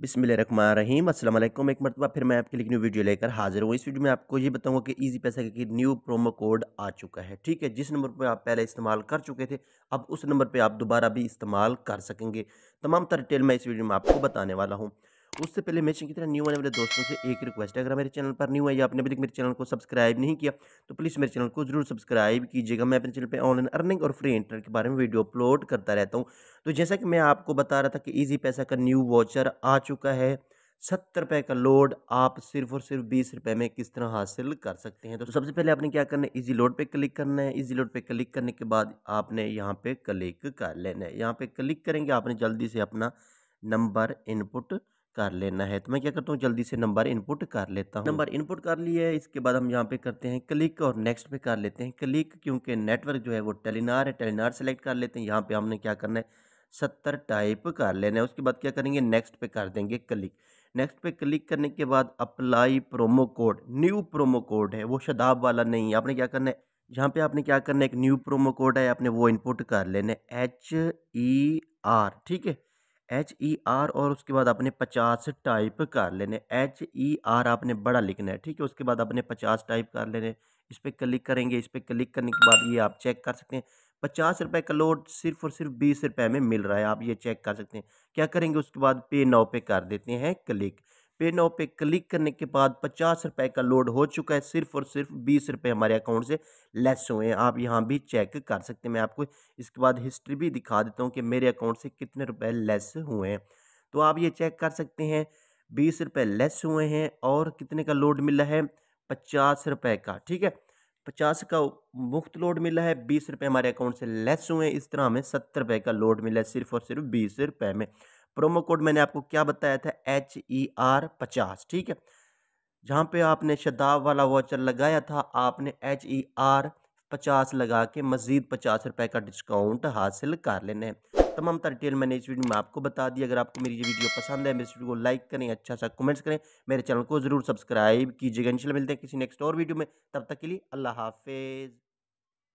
बिसमिल रकमा रहीम असल एक मरतबा फिर मैं आपके लिए न्यू वीडियो लेकर हाजिर हूँ इस वीडियो में आपको ये बताऊँगा कि ईजी पैसा का न्यू प्रोमो कोड आ चुका है ठीक है जिस नंबर पर आप पहले इस्तेमाल कर चुके थे अब उस नंबर पर आप दोबारा भी इस्तेमाल कर सकेंगे तमाम तर डिटेल मैं इस वीडियो में आपको बताने वाला हूँ उससे पहले मैं की तरह न्यू आने वाले दोस्तों से एक रिक्वेस्ट है अगर मेरे चैनल पर न्यू है या आपने अभी तक मेरे चैनल को सब्सक्राइब नहीं किया तो प्लीज़ मेरे चैनल को जरूर सब्सक्राइब कीजिएगा मैं अपने चैनल पर ऑनलाइन अर्निंग और फ्री इंटरनेट के बारे में वीडियो अपलोड करता रहता हूँ तो जैसा कि मैं आपको बता रहा था कि ईजी पैसा का न्यू वॉचर आ चुका है सत्तर रुपये का लोड आप सिर्फ और सिर्फ बीस रुपये में किस तरह हासिल कर सकते हैं तो सबसे पहले आपने क्या करना है इजी लोड पे क्लिक करना है इजी लोड पे क्लिक करने के बाद आपने यहाँ पे क्लिक कर लेना है यहाँ पे क्लिक करेंगे आपने जल्दी से अपना नंबर इनपुट कर लेना है तो मैं क्या करता हूँ जल्दी से नंबर इनपुट कर लेता हूँ नंबर इनपुट कर लिया है इसके बाद हम यहाँ पे करते हैं क्लिक और नेक्स्ट पे कर लेते हैं क्लिक क्योंकि नेटवर्क जो है वो टेलीनार है टेलीनार सेलेक्ट कर लेते हैं यहाँ पे हमने क्या करना है सत्तर टाइप कर लेना है उसके बाद क्या करेंगे नेक्स्ट पे कर देंगे क्लिक नेक्स्ट पे क्लिक करने के बाद apply promo code new promo code है वो शदाब वाला नहीं है आपने क्या करना है यहाँ पे आपने क्या करना है एक न्यू प्रोमो कोड है आपने वो इनपुट कर लेना है एच ई आर ठीक है एच ई आर और उसके बाद आपने पचास टाइप कर लेने एच ई आर आपने बड़ा लिखना है ठीक है उसके बाद आपने पचास टाइप कर लेने इस पर क्लिक करेंगे इस पर क्लिक करने के बाद ये आप चेक कर सकते हैं पचास रुपये का लोड सिर्फ और सिर्फ बीस रुपये में मिल रहा है आप ये चेक कर सकते हैं क्या करेंगे उसके बाद पे नाव पे कर देते हैं क्लिक पेनो पे क्लिक करने के बाद पचास रुपए का लोड हो चुका है सिर्फ और सिर्फ बीस रुपये हमारे अकाउंट से लेस हुए हैं आप यहाँ भी चेक कर सकते हैं मैं आपको इसके बाद हिस्ट्री भी दिखा देता हूँ कि मेरे अकाउंट से कितने रुपए लेस हुए हैं तो आप ये चेक कर सकते हैं बीस रुपये लेस हुए हैं और कितने का लोड मिला है पचास रुपए का ठीक है पचास का मुफ्त लोड मिला है बीस रुपये हमारे अकाउंट से लेस हुए हैं इस तरह हमें सत्तर रुपये का लोड मिला है सिर्फ और सिर्फ बीस रुपये में प्रोमो कोड मैंने आपको क्या बताया था एच ई आर पचास ठीक है जहाँ पे आपने शदाब वाला वाचर लगाया था आपने एच ई आर पचास लगा के मज़ीद पचास रुपये का डिस्काउंट हासिल कर लेने हैं तमाम तर डिटेल मैंने इस वीडियो में आपको बता दी अगर आपको मेरी ये वीडियो पसंद है मेरे वीडियो को लाइक करें अच्छा सा कमेंट्स करें मेरे चैनल को ज़रूर सब्सक्राइब कीजिएगा इंशाल्लाह मिलते हैं किसी नेक्स्ट और वीडियो में तब तक के लिए अल्लाह हाफिज़